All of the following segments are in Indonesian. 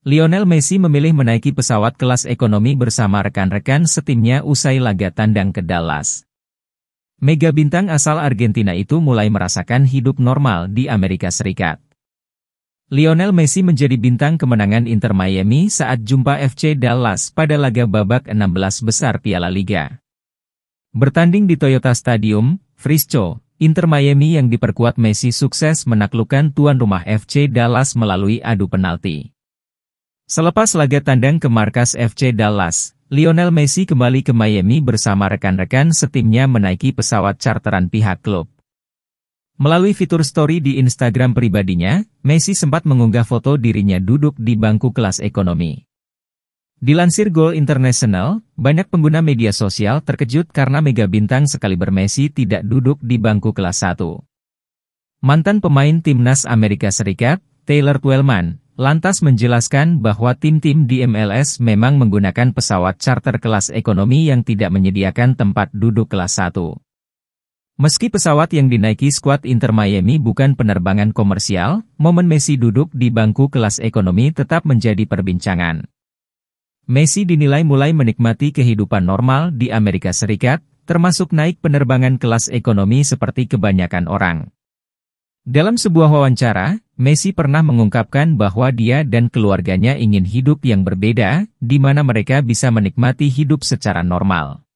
Lionel Messi memilih menaiki pesawat kelas ekonomi bersama rekan-rekan setimnya usai laga tandang ke Dallas. Mega bintang asal Argentina itu mulai merasakan hidup normal di Amerika Serikat. Lionel Messi menjadi bintang kemenangan Inter Miami saat jumpa FC Dallas pada laga babak 16 besar Piala Liga. Bertanding di Toyota Stadium, Frisco, Inter Miami yang diperkuat Messi sukses menaklukkan tuan rumah FC Dallas melalui adu penalti. Selepas laga tandang ke markas FC Dallas, Lionel Messi kembali ke Miami bersama rekan-rekan setimnya menaiki pesawat charteran pihak klub. Melalui fitur story di Instagram pribadinya, Messi sempat mengunggah foto dirinya duduk di bangku kelas ekonomi. Dilansir Goal International, banyak pengguna media sosial terkejut karena mega bintang sekali Messi tidak duduk di bangku kelas 1. Mantan pemain timnas Amerika Serikat, Taylor Twelman, lantas menjelaskan bahwa tim-tim di MLS memang menggunakan pesawat charter kelas ekonomi yang tidak menyediakan tempat duduk kelas 1. Meski pesawat yang dinaiki skuad Inter Miami bukan penerbangan komersial, momen Messi duduk di bangku kelas ekonomi tetap menjadi perbincangan. Messi dinilai mulai menikmati kehidupan normal di Amerika Serikat, termasuk naik penerbangan kelas ekonomi seperti kebanyakan orang. Dalam sebuah wawancara, Messi pernah mengungkapkan bahwa dia dan keluarganya ingin hidup yang berbeda, di mana mereka bisa menikmati hidup secara normal.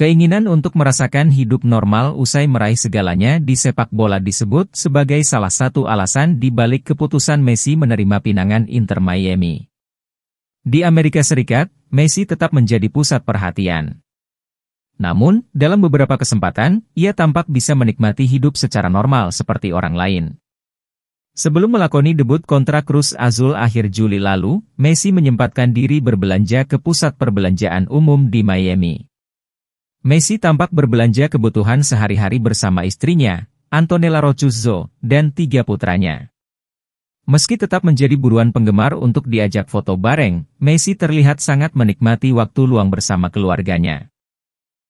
Keinginan untuk merasakan hidup normal usai meraih segalanya di sepak bola disebut sebagai salah satu alasan di balik keputusan Messi menerima pinangan Inter Miami. Di Amerika Serikat, Messi tetap menjadi pusat perhatian. Namun, dalam beberapa kesempatan, ia tampak bisa menikmati hidup secara normal seperti orang lain. Sebelum melakoni debut kontrak Cruz Azul akhir Juli lalu, Messi menyempatkan diri berbelanja ke pusat perbelanjaan umum di Miami. Messi tampak berbelanja kebutuhan sehari-hari bersama istrinya, Antonella Rocuzzo, dan tiga putranya. Meski tetap menjadi buruan penggemar untuk diajak foto bareng, Messi terlihat sangat menikmati waktu luang bersama keluarganya.